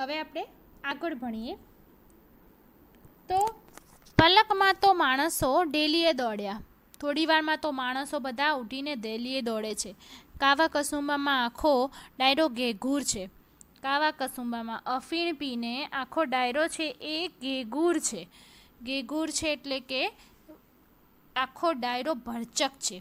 હવે આપણે આગળ ભણીએ તો પલકમાં તો માણસો ડેલીએ દોડ્યા થોડી વારમાં તો માણસો બધા ઉઠીને ડેલીએ દોડે છે કાવા કસુંબામાં આખો ડાયરો ઘેઘૂર છે કાવા કસુંબામાં અફીણ પીને આખો ડાયરો છે એ ઘેઘૂર છે ઘેઘૂર છે એટલે કે આખો ડાયરો ભરચક છે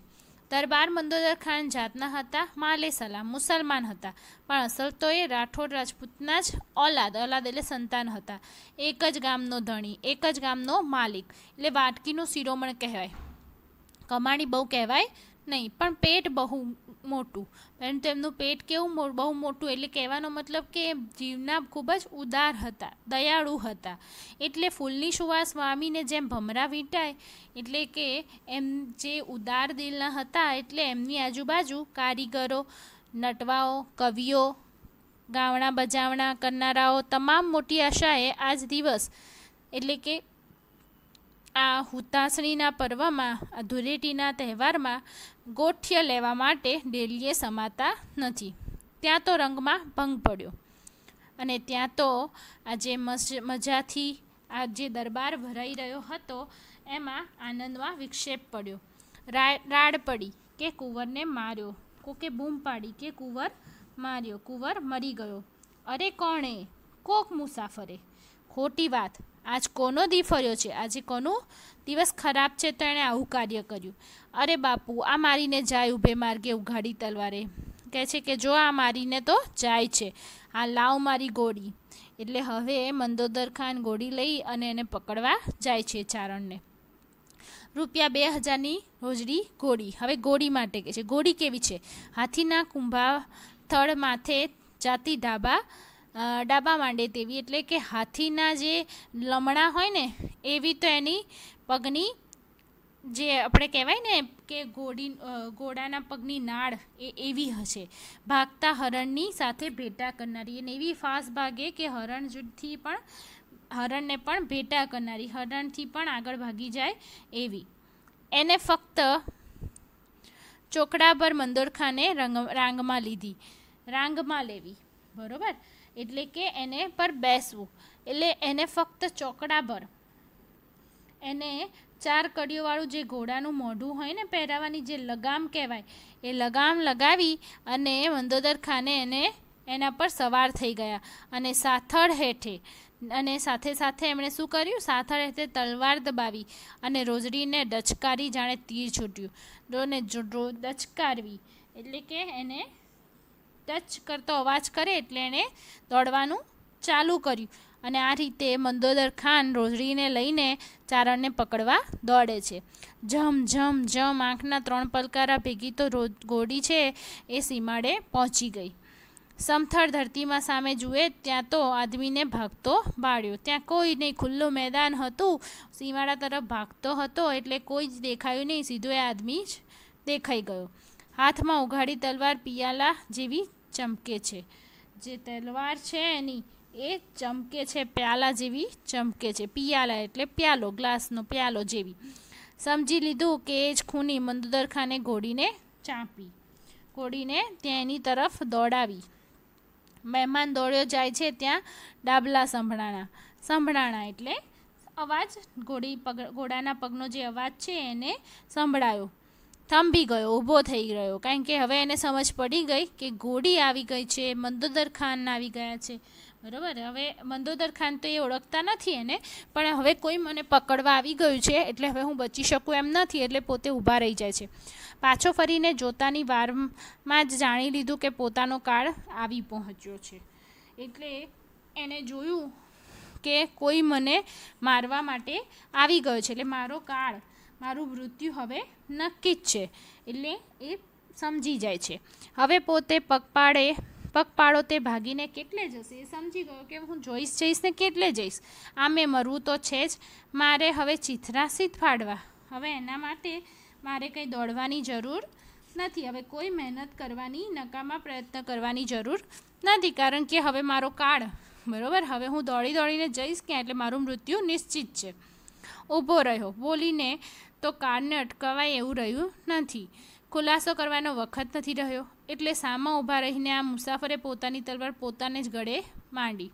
દરબાર મંદોદર ખાન જાતના હતા માલે સલામ મુસલમાન હતા પણ અસલ તો એ રાઠોડ રાજપૂતના જ ઓલાદ ઓલાદ એટલે સંતાન હતા એક જ ગામનો ધણી એક જ ગામનો માલિક એટલે વાટકીનું શિરોમણ કહેવાય કમાણી બહુ કહેવાય નહીં પણ પેટ બહુ મોટું પરંતુ તેમનું પેટ કેવું બહુ મોટું એટલે કહેવાનો મતલબ કે જીવના ખૂબ જ ઉદાર હતા દયાળુ હતા એટલે ફૂલની સુવાસ વામીને જેમ ભમરા વીંટાય એટલે કે એમ જે ઉદાર દિલના હતા એટલે એમની આજુબાજુ કારીગરો નટવાઓ કવિઓ ગાવણા બજાવણા કરનારાઓ તમામ મોટી આશાએ આજ દિવસ એટલે કે આ હુતાસણીના પર્વમાં આ ધૂળેટીના તહેવારમાં ગોઠ્ય લેવા માટે ડેલીએ સમાતા નથી ત્યાં તો રંગમાં ભંગ પડ્યો અને ત્યાં તો આજે મજાથી આ જે દરબાર ભરાઈ રહ્યો હતો એમાં આનંદમાં વિક્ષેપ પડ્યો રાડ પડી કે કુંવરને માર્યો કોકે બૂમ પાડી કે કુંવર માર્યો કુંવર મરી ગયો અરે કોણે કોક મુસાફરે ખોટી વાત આજ કોનો દી ફર્યો છે આજે કોનો દિવસ ખરાબ છે તો એણે આવું કાર્ય કર્યું અરે બાપુ આ મારીને જાય ઊભે માર્ગે ઉઘાડી તલવારે કહે છે કે જો આ મારીને તો જાય છે આ લાવ મારી ગોળી એટલે હવે મંદોદર ખાન ગોળી લઈ અને એને પકડવા જાય છે ચારણને રૂપિયા બે હજારની રોજડી ગોળી હવે ગોળી માટે કે છે ગોળી કેવી છે હાથીના કુંભા થળ માથે જાતિ ઢાબા ડાબા માંડે તેવી એટલે કે હાથીના જે લમણા હોય ને એવી તો એની પગની જે આપણે કહેવાય ને કે ઘોડી ઘોડાના પગની નાળ એ એવી હશે ભાગતા હરણની સાથે ભેટા કરનારી અને એવી ફાસ્ટ ભાગે કે હરણ જૂથથી પણ હરણને પણ ભેટા કરનારી હરણથી પણ આગળ ભાગી જાય એવી એને ફક્ત ચોકડા પર મંદોરખાને રંગ રાંગમાં લીધી રાંગમાં લેવી બરોબર એટલે કે એને પર બેસવું એટલે એને ફક્ત ચોકડા પર એને ચાર કડીઓવાળું જે ઘોડાનું મોઢું હોય ને પહેરાવાની જે લગામ કહેવાય એ લગામ લગાવી અને મંદોદર ખાને એને એના પર સવાર થઈ ગયા અને સાથળ હેઠે અને સાથે સાથે એમણે શું કર્યું સાથળ હેઠે તલવાર દબાવી અને રોજડીને ડચકારી જાણે તીર છૂટ્યું ડોને ડચકારવી એટલે કે એને ટચ કરતો અવાજ કરે એટલે એણે દોડવાનું ચાલુ કર્યું અને આ રીતે મંદોદર ખાન રોજડીને લઈને ચારણને પકડવા દોડે છે જમ જમ જમ આંખના ત્રણ પલકારા ભેગી તો રો ઘોડી છે એ સીમાડે પહોંચી ગઈ સમથળ ધરતીમાં સામે જુએ ત્યાં તો આદમીને ભાગતો બાળ્યો ત્યાં કોઈ નહીં ખુલ્લું મેદાન હતું સીમાડા તરફ ભાગતો હતો એટલે કોઈ જ દેખાયું નહીં સીધો એ આદમી જ દેખાઈ ગયો હાથમાં ઉઘાડી તલવાર પિયાલા જેવી ચમકે છે જે તલવાર છે એની એ ચમકે છે પ્યાલા જેવી ચમકે છે પિયાલા એટલે પ્યાલો ગ્લાસનો પ્યાલો જેવી સમજી લીધું કે એ જ ખૂની મંદુદર ખાને ઘોડીને ચાંપી ઘોડીને ત્યાં એની તરફ દોડાવી મહેમાન દોડ્યો જાય છે ત્યાં ડાબલા સંભળાણા સંભળાણા એટલે અવાજ ઘોડી પગ ઘોડાના પગનો જે અવાજ છે એને સંભળાયો થંભી ગયો ઊભો થઈ ગયો કારણ કે હવે એને સમજ પડી ગઈ કે ઘોડી આવી ગઈ છે મંદોદર ખાન આવી ગયા છે બરાબર હવે મંદોદર ખાન તો એ ઓળખતા નથી એને પણ હવે કોઈ મને પકડવા આવી ગયું છે એટલે હવે હું બચી શકું એમ નથી એટલે પોતે ઊભા રહી જાય છે પાછો ફરીને જોતાની વારમાં જ જાણી લીધું કે પોતાનો કાળ આવી પહોંચ્યો છે એટલે એને જોયું કે કોઈ મને મારવા માટે આવી ગયો છે એટલે મારો કાળ મારું મૃત્યુ હવે નક્કી જ છે એટલે એ સમજી જાય છે હવે પોતે પગપાળે પગપાળો તે ભાગીને કેટલે જશે એ સમજી ગયો કે હું જોઈશ જઈશ ને કેટલે જઈશ આ મેં મરવું તો છે જ મારે હવે ચિથરાસી જ ફાડવા હવે એના માટે મારે કંઈ દોડવાની જરૂર નથી હવે કોઈ મહેનત કરવાની નકામા પ્રયત્ન કરવાની જરૂર નથી કારણ કે હવે મારો કાળ બરાબર હવે હું દોડી દોડીને જઈશ ક્યાં એટલે મારું મૃત્યુ નિશ્ચિત છે ઊભો રહ્યો બોલીને તો કારને અટકાવાય એવું રહ્યું નથી ખુલાસો કરવાનો વખત નથી રહ્યો એટલે સામાં ઊભા રહીને આ મુસાફરે પોતાની તલવાર પોતાને જ ગળે માંડી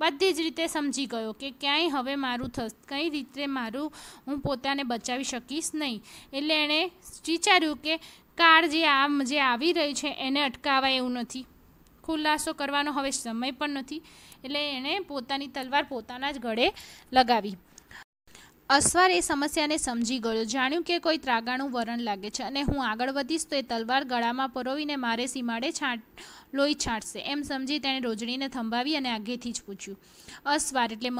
બધી જ રીતે સમજી ગયો કે ક્યાંય હવે મારું થશે કઈ રીતે મારું હું પોતાને બચાવી શકીશ નહીં એટલે એણે વિચાર્યું કે કાર જે આમ જે આવી રહી છે એને અટકાવાય એવું નથી ખુલાસો કરવાનો હવે સમય પણ નથી એટલે એણે પોતાની તલવાર પોતાના જ ગળે લગાવી અસવાર એ સમસ્યાને સમજી ગયો જાણ્યું કે કોઈ ત્રાગાણું વરણ લાગે છે અને હું આગળ વધીશ તો એ તલવાર ગળામાં પરોવીને મારે સીમાડે છાંટ લોહી છાંટશે એમ સમજી તેણે રોજડીને થંભાવી અને આગેથી જ પૂછ્યું અસવાર એટલે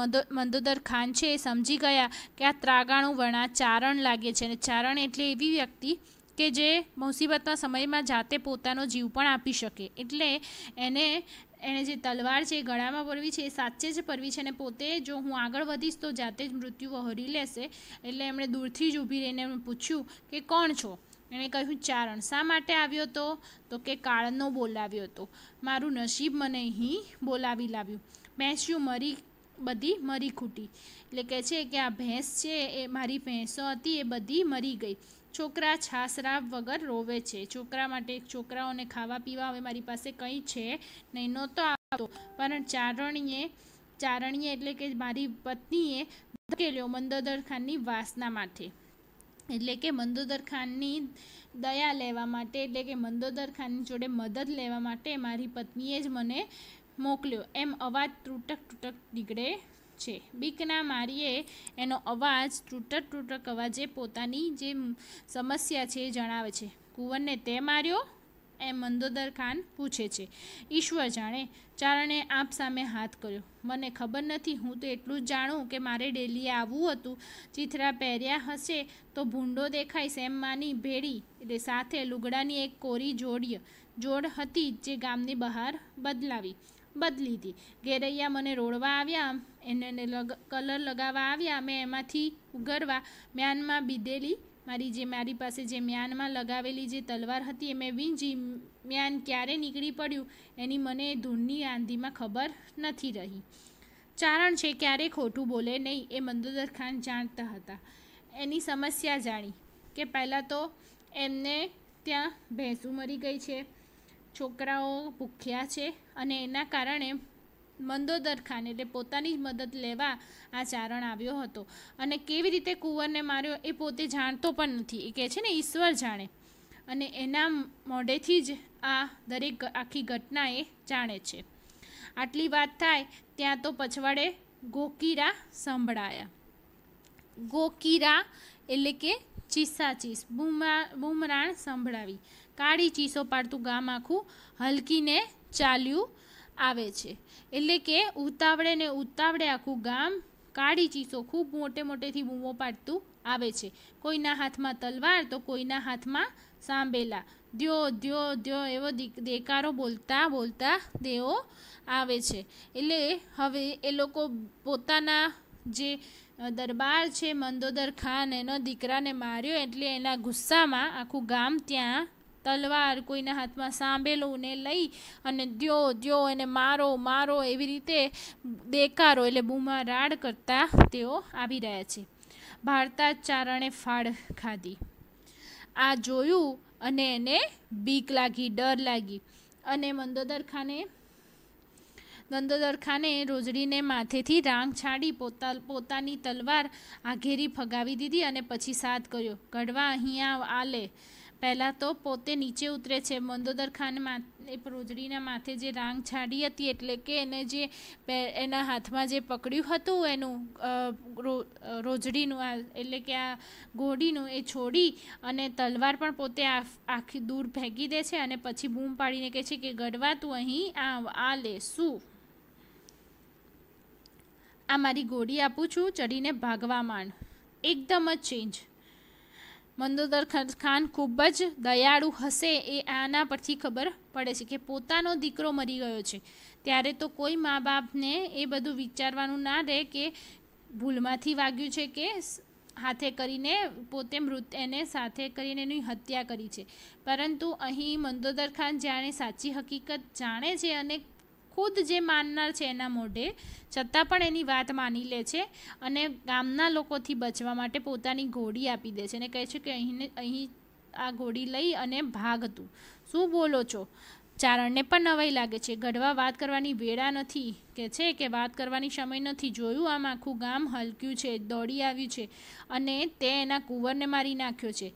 મંદોદર ખાન છે એ સમજી ગયા કે આ ત્રાગાણું વણા ચારણ લાગે છે અને ચારણ એટલે એવી વ્યક્તિ કે જે મુસીબતના સમયમાં જાતે પોતાનો જીવ પણ આપી શકે એટલે એને એણે જે તલવાર છે ગળામાં પરવી છે એ સાચે જ પરવી છે અને પોતે જો હું આગળ વધીશ તો જાતે જ મૃત્યુ વહોરી લેશે એટલે એમણે દૂરથી જ ઊભી રહીને એમણે પૂછ્યું કે કોણ છો એણે કહ્યું ચારણ શા માટે આવ્યો હતો તો કે કાળનો બોલાવ્યો હતો મારું નસીબ મને અહીં બોલાવી લાવ્યું બેસ્યું મરી બધી મરી ખૂટી એટલે કહે છે કે આ ભેંસ છે એ મારી ભેંસો હતી એ બધી મરી ગઈ છોકરા છાસરા વગર રોવે છે છોકરા માટે છોકરાઓને ખાવા પીવા હવે મારી પાસે કંઈ છે નહીં નહોતો આવતો પણ ચારણીએ ચારણીએ એટલે કે મારી પત્નીએ ધકેલ્યો મંદોદર ખાનની વાસના માટે એટલે કે મંદોદર ખાનની દયા લેવા માટે એટલે કે મંદોદર ખાનની જોડે મદદ લેવા માટે મારી પત્નીએ જ મને મોકલ્યો એમ અવાજ તૂટક તૂટક નીકળે છે બીકના મારીએ એનો અવાજ તૂટક તૂટક અવાજે પોતાની જે સમસ્યા છે એ જણાવે છે કુંવરને તે માર્યો એમ મંદોદર ખાન પૂછે છે ઈશ્વર જાણે ચારણે આપ સામે હાથ કર્યો મને ખબર નથી હું તો એટલું જ જાણું કે મારે ડેલીએ આવવું હતું ચિથરા પહેર્યા હશે તો ભૂંડો દેખાય સેમ માની ભેળી એટલે સાથે લુગડાની એક કોરી જોડીય જોડ હતી જે ગામની બહાર બદલાવી બદલી હતી ગેરૈયા મને રોડવા આવ્યા એને કલર લગાવવા આવ્યા મેં એમાંથી ઉગરવા મ્યાનમાં બીધેલી મારી જે મારી પાસે જે મ્યાનમાં લગાવેલી જે તલવાર હતી એ મેં વીંજી મ્યાન ક્યારે નીકળી પડ્યું એની મને ધૂળની આંધીમાં ખબર નથી રહી ચારણ છે ક્યારેય ખોટું બોલે નહીં એ મંદોદર ખાન જાણતા હતા એની સમસ્યા જાણી કે પહેલાં તો એમને ત્યાં ભેંસું મરી ગઈ છે છોકરાઓ ભૂખ્યા છે અને એના કારણે મંદોદર ખાન એટલે પોતાની જ મદદ લેવા આ ચારણ આવ્યો હતો અને કેવી રીતે કુંવરને માર્યો એ પોતે જાણતો પણ નથી એ કહે છે ને ઈશ્વર જાણે અને એના મોઢેથી જ આ દરેક આખી ઘટના એ જાણે છે આટલી વાત થાય ત્યાં તો પછવાડે ગોકીરા સંભળાયા ગોકીરા એટલે કે ચીસા ચીસ બુમરાણ સંભળાવી કાળી ચીસો પાડતું ગામ આખું હલકીને ચાલ્યું આવે છે એટલે કે ઉતાવળે ને ઉતાવળે આખું ગામ કાળી ચીસો ખૂબ મોટે મોટેથી બૂમો પાડતું આવે છે કોઈના હાથમાં તલવાર તો કોઈના હાથમાં સાંભેલા દ્યો દ્યો દ્યો એવો દેકારો બોલતા બોલતા દેવો આવે છે એટલે હવે એ લોકો પોતાના જે દરબાર છે મંદોદર ખાન એનો દીકરાને માર્યો એટલે એના ગુસ્સામાં આખું ગામ ત્યાં તલવાર કોઈના હાથમાં સાંભેલું ને લઈ અને દ્યો દ્યો એને મારો મારો એવી રીતે દેકારો એટલે બૂમારાડ કરતા તેઓ આવી રહ્યા છે ભારતાચારણે ફાળ ખાધી આ જોયું અને એને બીક લાગી ડર લાગી અને મંદોદર ખાને નંદોદર ખાને રોજડીને માથેથી રાંગ છાડી પોતા પોતાની તલવાર આઘેરી ફગાવી દીધી અને પછી સાથ કર્યો કડવા અહીંયા આલે પહેલાં તો પોતે નીચે ઉતરે છે મંદોદર ખાન એ રોજડીના માથે જે રાંગ છાડી હતી એટલે કે એને જે એના હાથમાં જે પકડ્યું હતું એનું રોજડીનું આ એટલે કે આ ગોડીનું એ છોડી અને તલવાર પણ પોતે આખી દૂર ફેંકી દે છે અને પછી બૂમ પાડીને કહે છે કે ગઢવા તું અહીં આ આ લે શું આ મારી ગોડી આપું છું ચડીને ભાગવા માંડ એકદમ જ ચેન્જ મંદોદર ખાન ખૂબ જ દયાળુ હશે એ આના પરથી ખબર પડે છે કે પોતાનો દીકરો મરી ગયો છે ત્યારે તો કોઈ મા બાપને એ બધું વિચારવાનું ના રહે કે ભૂલમાંથી વાગ્યું છે કે હાથે કરીને પોતે મૃત એને સાથે કરીને એની હત્યા કરી છે પરંતુ અહીં મંદોદર ખાન જાણે સાચી હકીકત જાણે છે અને ખુદ જે માનનાર છે એના મોઢે છતાં પણ એની વાત માની લે છે અને ગામના લોકોથી બચવા માટે પોતાની ઘોડી આપી દે છે અને કહે છે કે અહીં અહીં આ ઘોડી લઈ અને ભાગ તું શું બોલો છો ચારણને પણ નવાઈ લાગે છે ગઢવા વાત કરવાની વેળા નથી કે છે કે વાત કરવાની સમય નથી જોયું આમ આખું ગામ હલક્યું છે દોડી આવ્યું છે અને તે એના કુંવરને મારી નાખ્યો છે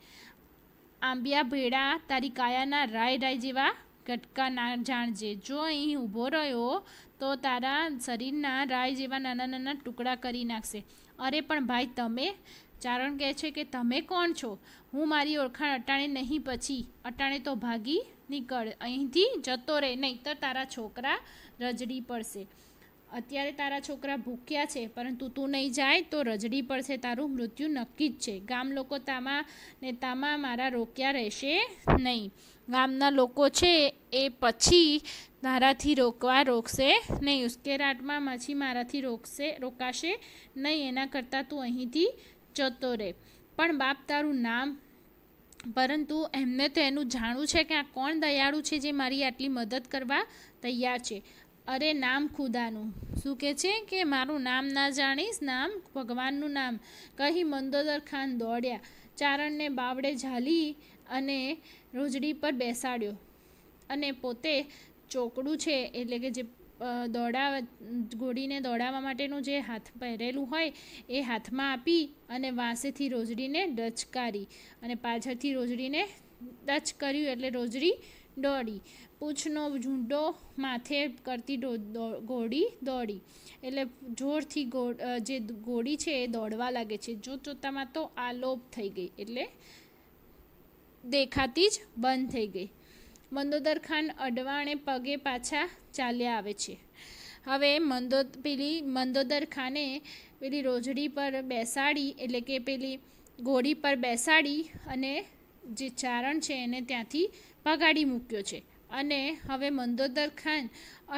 આંબિયા ભેડા તારી કાયાના રાય રાય જેવા કટકા ના જાણજે જો અહીં ઊભો રહ્યો તો તારા શરીરના રાય જેવા નાના નાના ટુકડા કરી નાખશે અરે પણ ભાઈ તમે ચારણ કહે છે કે તમે કોણ છો હું મારી ઓળખાણ અટાણે નહીં પછી અટાણે તો ભાગી નીકળ અહીંથી જતો રહે નહીં તો તારા છોકરા રજડી પડશે અત્યારે તારા છોકરા ભૂખ્યા છે પરંતુ તું નહીં જાય તો રજડી પડશે તારું મૃત્યુ નક્કી જ છે ગામ લોકો તામાં ને તામાં મારા રોક્યા રહેશે નહીં ગામના લોકો છે એ પછી તારાથી રોકવા રોકશે નહીં ઉશ્કેરાટમાં માછી મારાથી રોકશે રોકાશે નહીં એના કરતાં તું અહીંથી જતો રહે પણ બાપ તારું નામ પરંતુ એમને તો એનું જાણવું છે કે આ કોણ દયાળુ છે જે મારી આટલી મદદ કરવા તૈયાર છે અરે નામ ખુદાનું શું કહે છે કે મારું નામ ના જાણીશ નામ ભગવાનનું નામ કહી મંદોદર ખાન દોડ્યા ચારણને બાવડે ઝાલી અને રોજડી પર બેસાડ્યો અને પોતે ચોકડું છે એટલે કે જે દોડાવ ઘોડીને દોડાવવા માટેનું જે હાથ પહેરેલું હોય એ હાથમાં આપી અને વાંસેથી રોજડીને ડચકારી અને પાછળથી રોજડીને ડચ કર્યું એટલે રોજડી દોડી પૂંછનો ઝૂંડો માથે કરતી ઘોડી દોડી એટલે જોરથી જે ઘોડી છે એ દોડવા લાગે છે જોત જોતામાં તો આલોપ થઈ ગઈ એટલે દેખાતી જ બંધ થઈ ગઈ મંદોદર ખાન અડવાણે પગે પાછા ચાલ્યા આવે છે હવે મંદો પેલી મંદોદર ખાને પેલી રોજડી પર બેસાડી એટલે કે પેલી ઘોડી પર બેસાડી અને જે ચારણ છે એને ત્યાંથી પગાડી મૂક્યો છે અને હવે મંદોદર ખાન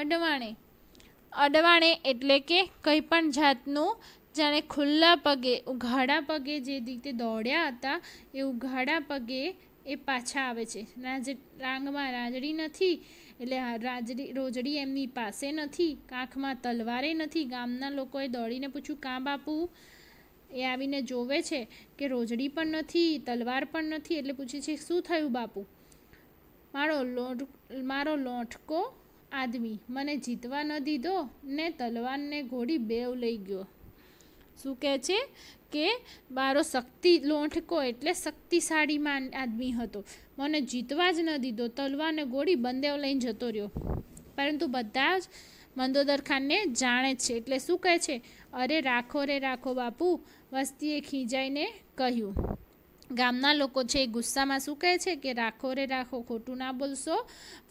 અડવાણે અડવાણે એટલે કે કંઈ પણ જાતનું જાણે ખુલ્લા પગે ઉઘાડા પગે જે રીતે દોડ્યા હતા એ ઉઘાડા પગે એ પાછા આવે છે રાજ રાંગમાં રાજડી નથી એટલે રાજડી રોજડી એમની પાસે નથી કાંખમાં તલવારે નથી ગામના લોકોએ દોડીને પૂછ્યું કાં બાપુ એ આવીને જોવે છે કે રોજડી પણ નથી તલવાર પણ નથી એટલે પૂછે છે શું થયું બાપુ મારો લોટ મારો લોઠકો આદમી મને જીતવા ન દીધો ને તલવારને ઘોડી બેવ લઈ ગયો શું કહે છે કે મારો શક્તિ લોંઠકો એટલે શક્તિશાળી આદમી હતો મને જીતવા જ ન દીધો તલવાર ગોળી બંદેવ લઈને જતો રહ્યો પરંતુ બધા જ મંદોદર ખાનને જાણે છે એટલે શું કહે છે અરે રાખો રે રાખો બાપુ વસ્તીએ ખીંજાઈને કહ્યું ગામના લોકો છે એ ગુસ્સામાં શું કહે છે કે રાખો રે રાખો ખોટું ના બોલશો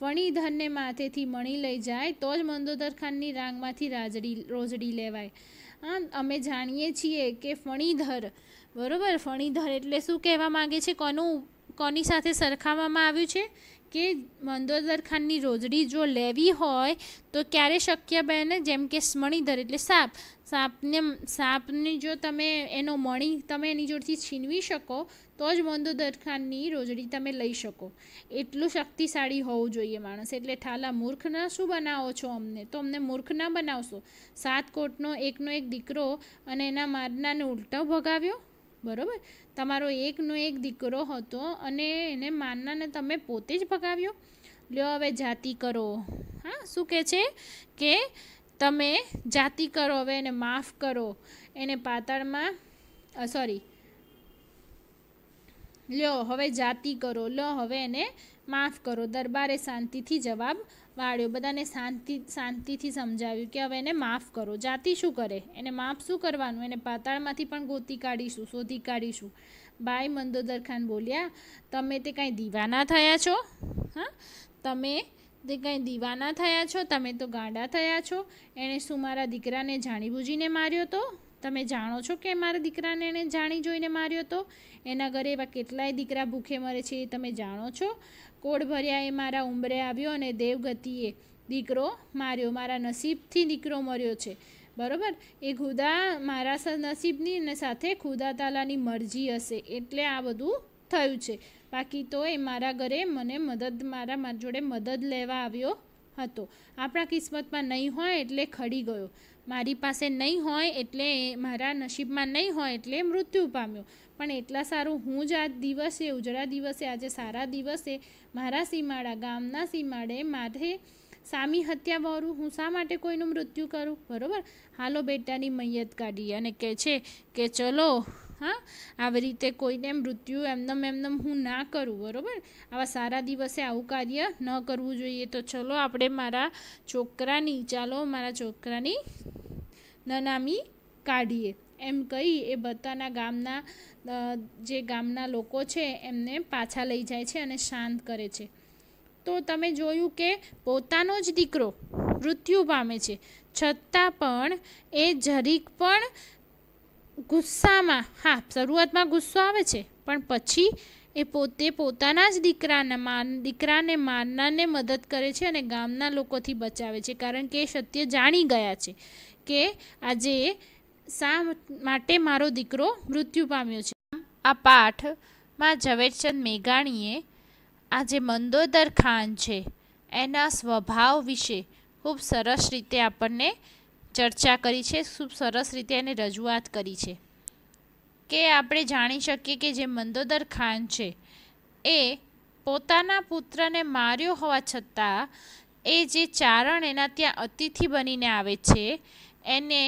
વણી ધનને માથેથી મણી લઈ જાય તો જ મંદોદર ખાનની રાંગમાંથી રાજડી રોજડી લેવાય હા અમે જાણીએ છીએ કે ફણીધર બરોબર ફણીધર એટલે શું કહેવા માગે છે કોનું કોની સાથે સરખાવવામાં આવ્યું છે કે મંદોદર ખાનની રોજડી જો લેવી હોય તો ક્યારે શક્ય બને જેમ કે મણીધર એટલે સાપ સાપને સાપની જો તમે એનો મણી તમે એની જોડથી છીનવી શકો તો જ મોંદો દરખાનની રોજડી તમે લઈ શકો એટલું શક્તિશાળી હોવું જોઈએ માણસ એટલે ઠાલા મૂર્ખના શું બનાવો છો અમને તો અમને મૂર્ખ ના બનાવશો સાત કોટનો એકનો એક દીકરો અને એના મારનાને ઉલટો ભગાવ્યો બરાબર તમારો એકનો એક દીકરો હતો અને એને માનનાને તમે પોતે જ ભગાવ્યો લ્યો હવે જાતિ કરો હા શું કહે છે કે તમે જાતિ કરો હવે એને માફ કરો એને પાતાળમાં સોરી લ્યો હવે જાતિ કરો લ હવે એને માફ કરો દરબારે શાંતિથી જવાબ વાળ્યો બધાને શાંતિ શાંતિથી સમજાવ્યું કે હવે એને માફ કરો જાતિ શું કરે એને માફ શું કરવાનું એને પાતાળમાંથી પણ ગોતી કાઢીશું શોધી કાઢીશું બાઈ મંદોદર ખાન બોલ્યા તમે તે કાંઈ દીવાના થયા છો હા તમે તે કાંઈ દીવાના થયા છો તમે તો ગાંડા થયા છો એણે શું મારા દીકરાને જાણીબૂજીને માર્યો તો તમે જાણો છો કે મારા દીકરાને એણે જાણી જોઈને માર્યો હતો એના ઘરે એવા કેટલાય દીકરા ભૂખે મરે છે એ તમે જાણો છો કોડ ભર્યા એ મારા ઉંબરે આવ્યો અને દેવગતિએ દીકરો માર્યો મારા નસીબથી દીકરો મર્યો છે બરાબર એ ખુદા મારા નસીબની અને સાથે ખુદા તાલાની મરજી હશે એટલે આ બધું થયું છે બાકી તો એ મારા ઘરે મને મદદ મારા મારા જોડે મદદ લેવા આવ્યો હતો આપણા કિસ્મતમાં નહીં હોય એટલે ખડી ગયો મારી પાસે નહીં હોય એટલે મારા નસીબમાં નહીં હોય એટલે મૃત્યુ પામ્યું પણ એટલા સારું હું જ આ દિવસે ઉજળા દિવસે આજે સારા દિવસે મારા સીમાડા ગામના સીમાડે માથે સામી હત્યા વાળું હું શા માટે કોઈનું મૃત્યુ કરું બરાબર હાલો બેટાની મૈયત કાઢી અને કહે છે કે ચલો હા આવી રીતે કોઈને મૃત્યુ એમનેમ એમનેમ હું ના કરું બરાબર આવા સારા દિવસે આવું કાર્ય ન કરવું જોઈએ તો ચલો આપણે મારા છોકરાની ચાલો મારા છોકરાની નનામી કાઢીએ એમ કહી એ બધાના ગામના જે ગામના લોકો છે એમને પાછા લઈ જાય છે અને શાંત કરે છે તો તમે જોયું કે પોતાનો જ દીકરો મૃત્યુ પામે છે છતાં પણ એ જરીક પણ ગુસ્સામાં હા શરૂઆતમાં ગુસ્સો આવે છે પણ પછી એ પોતે પોતાના જ દીકરાને માન દીકરાને માનનાને મદદ કરે છે અને ગામના લોકોથી બચાવે છે કારણ કે એ સત્ય જાણી ગયા છે કે આજે શા માટે મારો દીકરો મૃત્યુ પામ્યો છે આ પાઠમાં ઝવેરચંદ મેઘાણીએ આ જે મંદોદર ખાન છે એના સ્વભાવ વિશે ખૂબ સરસ રીતે આપણને ચર્ચા કરી છે ખૂબ સરસ રીતે એને રજૂઆત કરી છે કે આપણે જાણી શકીએ કે જે મંદોદર ખાન છે એ પોતાના પુત્રને માર્યો હોવા છતાં એ જે ચારણ એના ત્યાં અતિથિ બનીને આવે છે એને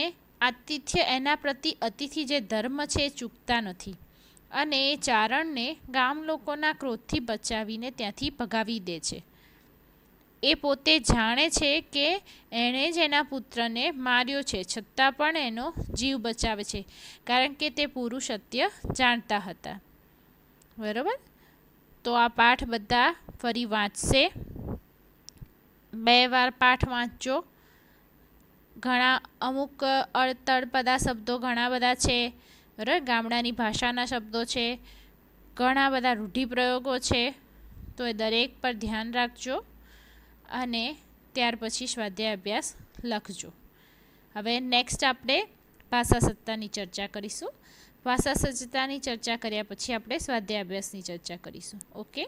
આતિથ્ય એના પ્રતિ અતિથિ જે ધર્મ છે એ ચૂકતા નથી અને એ ચારણને ગામ લોકોના ક્રોધથી બચાવીને ત્યાંથી ભગાવી દે છે એ પોતે જાણે છે કે એણે જ એના પુત્રને માર્યો છે છતાં પણ એનો જીવ બચાવે છે કારણ કે તે પૂરું સત્ય જાણતા હતા બરાબર તો આ પાઠ બધા ફરી વાંચશે બે વાર પાઠ વાંચજો ઘણા અમુક અડતડપદા શબ્દો ઘણા બધા છે બરાબર ગામડાની ભાષાના શબ્દો છે ઘણા બધા રૂઢિપ્રયોગો છે તો એ દરેક પર ધ્યાન રાખજો અને ત્યાર પછી સ્વાધ્યાય અભ્યાસ લખજો હવે નેક્સ્ટ આપણે ભાષા સત્તાની ચર્ચા કરીશું ભાષા સજ્જતાની ચર્ચા કર્યા પછી આપણે સ્વાધ્યાય અભ્યાસની ચર્ચા કરીશું ઓકે